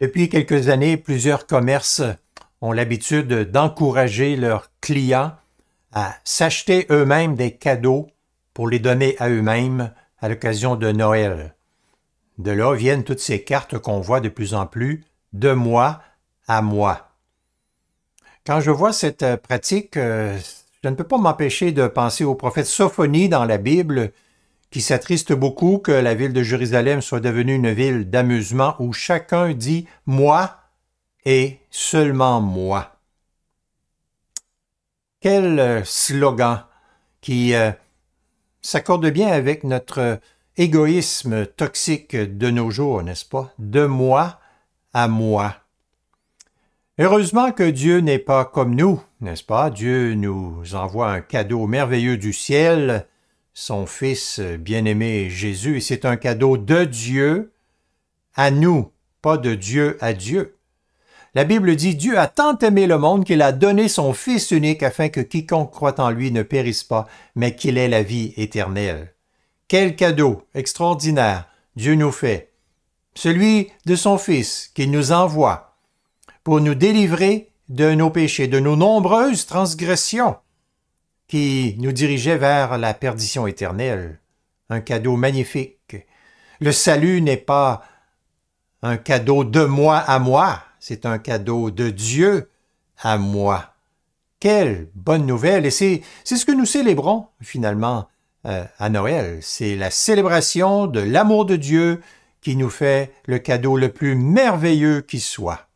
Depuis quelques années, plusieurs commerces ont l'habitude d'encourager leurs clients à s'acheter eux-mêmes des cadeaux pour les donner à eux-mêmes à l'occasion de Noël. De là viennent toutes ces cartes qu'on voit de plus en plus, de moi à moi. Quand je vois cette pratique, euh, je ne peux pas m'empêcher de penser au prophète Sophonie dans la Bible qui s'attriste beaucoup que la ville de Jérusalem soit devenue une ville d'amusement où chacun dit moi et seulement moi. Quel euh, slogan qui euh, s'accorde bien avec notre égoïsme toxique de nos jours, n'est-ce pas? De moi à moi. Heureusement que Dieu n'est pas comme nous, n'est-ce pas? Dieu nous envoie un cadeau merveilleux du ciel, son Fils euh, bien-aimé Jésus, et c'est un cadeau de Dieu à nous, pas de Dieu à Dieu. La Bible dit Dieu a tant aimé le monde qu'il a donné son Fils unique afin que quiconque croit en lui ne périsse pas, mais qu'il ait la vie éternelle. Quel cadeau extraordinaire Dieu nous fait, celui de son Fils qu'il nous envoie pour nous délivrer de nos péchés, de nos nombreuses transgressions qui nous dirigeait vers la perdition éternelle. Un cadeau magnifique. Le salut n'est pas un cadeau de moi à moi, c'est un cadeau de Dieu à moi. Quelle bonne nouvelle! Et c'est, ce que nous célébrons finalement euh, à Noël. C'est la célébration de l'amour de Dieu qui nous fait le cadeau le plus merveilleux qui soit.